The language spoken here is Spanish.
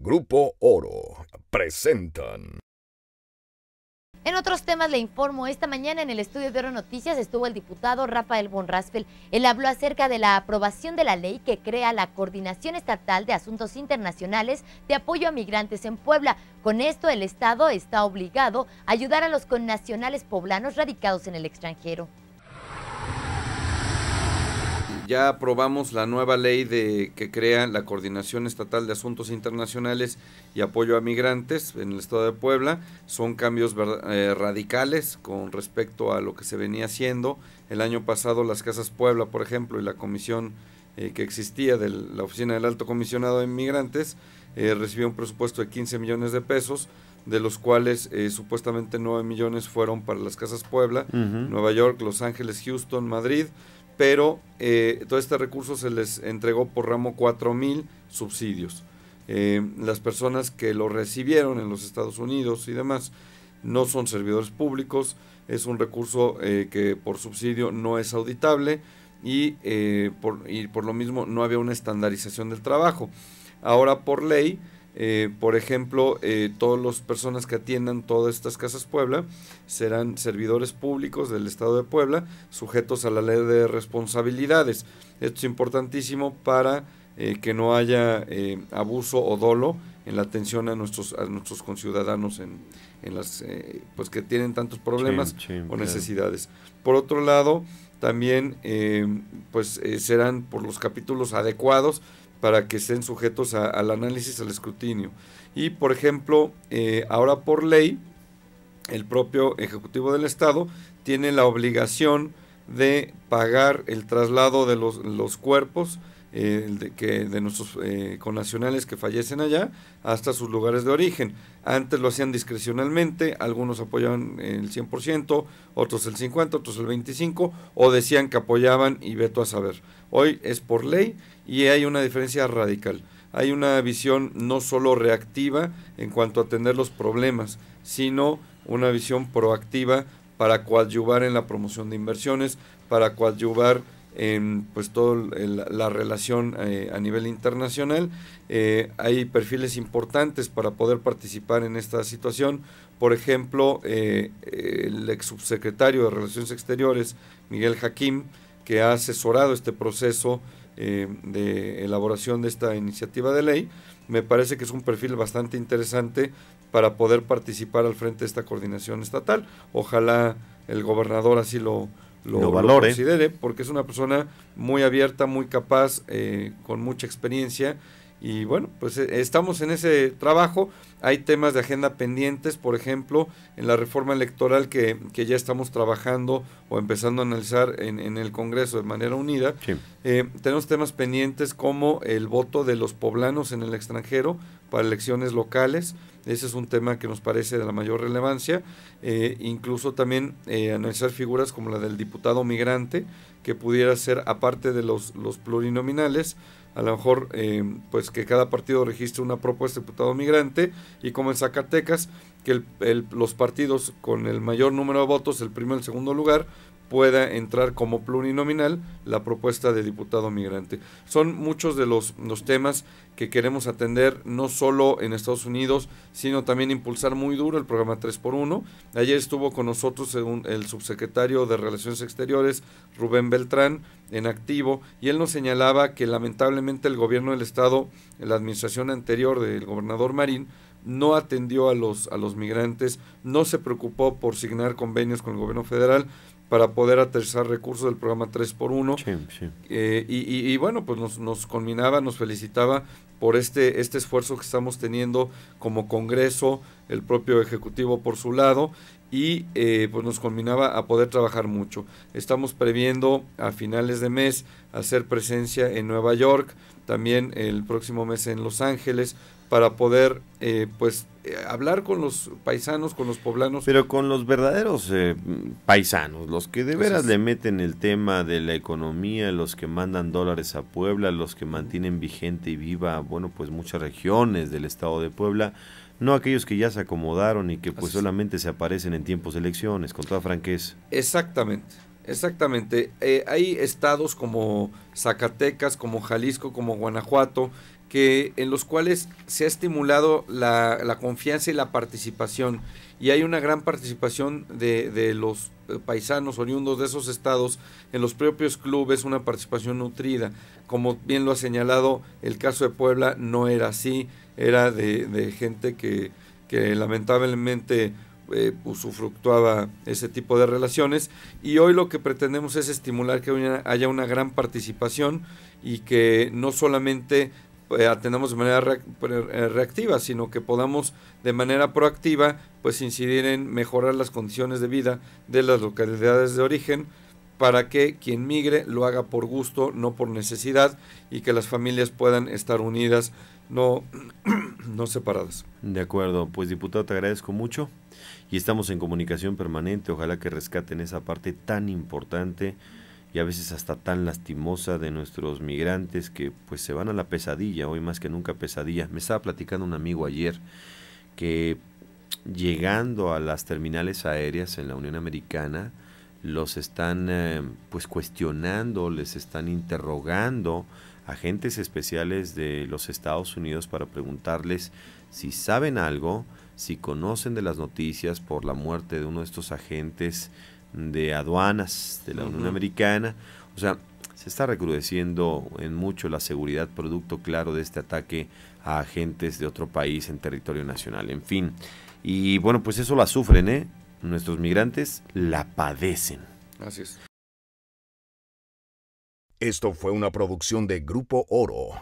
Grupo Oro presentan. En otros temas le informo, esta mañana en el estudio de Oro Noticias estuvo el diputado Rafael Bonraspel. Él habló acerca de la aprobación de la ley que crea la Coordinación Estatal de Asuntos Internacionales de Apoyo a Migrantes en Puebla. Con esto el Estado está obligado a ayudar a los connacionales poblanos radicados en el extranjero. Ya aprobamos la nueva ley de que crea la Coordinación Estatal de Asuntos Internacionales y Apoyo a Migrantes en el Estado de Puebla. Son cambios eh, radicales con respecto a lo que se venía haciendo. El año pasado las Casas Puebla, por ejemplo, y la comisión eh, que existía de la Oficina del Alto Comisionado de Migrantes eh, recibió un presupuesto de 15 millones de pesos de los cuales supuestamente 9 millones fueron para las Casas Puebla, Nueva York, Los Ángeles, Houston, Madrid, pero eh, todo este recurso se les entregó por ramo 4.000 subsidios. Eh, las personas que lo recibieron en los Estados Unidos y demás no son servidores públicos, es un recurso eh, que por subsidio no es auditable y por lo mismo no había una estandarización del trabajo. Ahora por ley, eh, por ejemplo, eh, todas las personas que atiendan todas estas casas Puebla serán servidores públicos del Estado de Puebla, sujetos a la ley de responsabilidades. Esto es importantísimo para eh, que no haya abuso o dolo en la atención a nuestros, a nuestros conciudadanos en, las, pues que tienen tantos problemas o necesidades. Por otro lado, también pues serán por los capítulos adecuados para que estén sujetos al análisis, al escrutinio. Y por ejemplo, eh, ahora por ley, el propio Ejecutivo del Estado tiene la obligación de pagar el traslado de los cuerpos eh, de, que, de nuestros eh, connacionales que fallecen allá hasta sus lugares de origen. Antes lo hacían discrecionalmente, algunos apoyaban el 100%, otros el 50%, otros el 25%, o decían que apoyaban y veto a saber. Hoy es por ley y hay una diferencia radical. Hay una visión no solo reactiva en cuanto a atender los problemas, sino una visión proactiva para coadyuvar en la promoción de inversiones, para coadyuvar en pues toda la relación eh, a nivel internacional. Eh, hay perfiles importantes para poder participar en esta situación. Por ejemplo, eh, el ex subsecretario de Relaciones Exteriores, Miguel Jaquim, que ha asesorado este proceso de elaboración de esta iniciativa de ley, me parece que es un perfil bastante interesante para poder participar al frente de esta coordinación estatal. Ojalá el gobernador así lo, lo, considere, porque es una persona muy abierta, muy capaz, eh, con mucha experiencia. Y bueno, pues eh, estamos en ese trabajo. Hay temas de agenda pendientes, por ejemplo, en la reforma electoral que, ya estamos trabajando o empezando a analizar en, el Congreso de manera unida. Eh, tenemos temas pendientes como el voto de los poblanos en el extranjero para elecciones locales. Ese es un tema que nos parece de la mayor relevancia. Eh, incluso también eh, analizar figuras como la del diputado migrante, que pudiera ser, aparte de los, plurinominales, a lo mejor eh, pues que cada partido registre una propuesta de diputado migrante y como en Zacatecas, que los partidos con el mayor número de votos, el primero y el segundo lugar, pueda entrar como plurinominal la propuesta de diputado migrante. Son muchos de los, los temas que queremos atender no solo en Estados Unidos, sino también impulsar muy duro el programa 3x1. Ayer estuvo con nosotros el subsecretario de Relaciones Exteriores, Rubén Beltrán, en activo, y él nos señalaba que lamentablemente el gobierno del Estado, la administración anterior del gobernador Marín, no atendió a los, a los migrantes, no se preocupó por signar convenios con el gobierno federal, para poder aterrizar recursos del programa 3x1. Eh, y, bueno, pues nos, nos conminaba, nos felicitaba por este, este esfuerzo que estamos teniendo como Congreso, el propio Ejecutivo por su lado, y eh, pues nos combinaba a poder trabajar mucho. Estamos previendo a finales de mes hacer presencia en Nueva York, también el próximo mes en Los Ángeles, para poder eh, pues eh, hablar con los paisanos, con los poblanos. Pero con los verdaderos paisanos, los que de veras le meten el tema de la economía, los que mandan dólares a Puebla, los que mantienen vigente y viva bueno, pues muchas regiones del estado de Puebla, no aquellos que ya se acomodaron y que pues solamente se aparecen en tiempos de elecciones, con toda franqueza. Exactamente. Exactamente. Eh, hay estados como Zacatecas, como Jalisco, como Guanajuato, que en los cuales se ha estimulado la, confianza y la participación. Y hay una gran participación de, los eh, paisanos oriundos de esos estados en los propios clubes, una participación nutrida. Como bien lo ha señalado, el caso de Puebla no era así, era de, gente que lamentablemente eh, usufructuaba ese tipo de relaciones y hoy lo que pretendemos es estimular que haya una gran participación y que no solamente eh, atendamos de manera eh, reactiva, sino que podamos de manera proactiva pues incidir en mejorar las condiciones de vida de las localidades de origen para que quien migre lo haga por gusto, no por necesidad, y que las familias puedan estar unidas, no no separadas. De acuerdo, pues diputado, te agradezco mucho y estamos en comunicación permanente. Ojalá que rescaten esa parte tan importante y a veces hasta tan lastimosa de nuestros migrantes que pues se van a la pesadilla, hoy más que nunca pesadilla. Me estaba platicando un amigo ayer que llegando a las terminales aéreas en la Unión Americana, los están eh, pues cuestionando, les están interrogando agentes especiales de los Estados Unidos para preguntarles si saben algo, si conocen de las noticias por la muerte de uno de estos agentes de aduanas de la Unión Americana. O sea, se está recrudeciendo en mucho la seguridad, producto claro de este ataque a agentes de otro país en territorio nacional. En fin, y bueno, pues eso la sufren, ¿eh? nuestros migrantes la padecen. Así es. Esto fue una producción de Grupo Oro